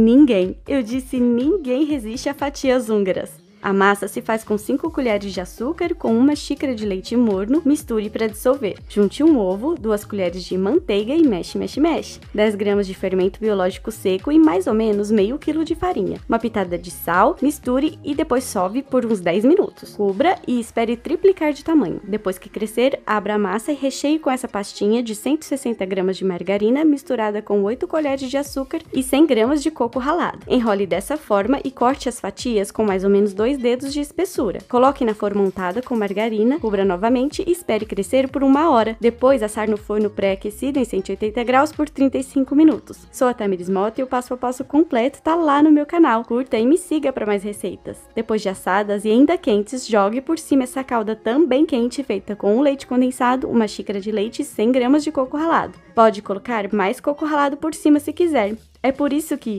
Ninguém, eu disse ninguém resiste a fatias húngaras. A massa se faz com 5 colheres de açúcar com uma xícara de leite morno, misture para dissolver. Junte um ovo, 2 colheres de manteiga e mexe, mexe, mexe. 10 gramas de fermento biológico seco e mais ou menos meio quilo de farinha. Uma pitada de sal, misture e depois sove por uns 10 minutos. Cubra e espere triplicar de tamanho. Depois que crescer, abra a massa e recheie com essa pastinha de 160 gramas de margarina misturada com 8 colheres de açúcar e 100 gramas de coco ralado. Enrole dessa forma e corte as fatias com mais ou menos 2 Dois dedos de espessura. Coloque na forma untada com margarina, cubra novamente e espere crescer por uma hora. Depois, assar no forno pré-aquecido em 180 graus por 35 minutos. Sou a Tamiris Mota e o passo a passo completo tá lá no meu canal. Curta e me siga para mais receitas. Depois de assadas e ainda quentes, jogue por cima essa calda também quente feita com um leite condensado, uma xícara de leite e 100 gramas de coco ralado. Pode colocar mais coco ralado por cima se quiser. É por isso que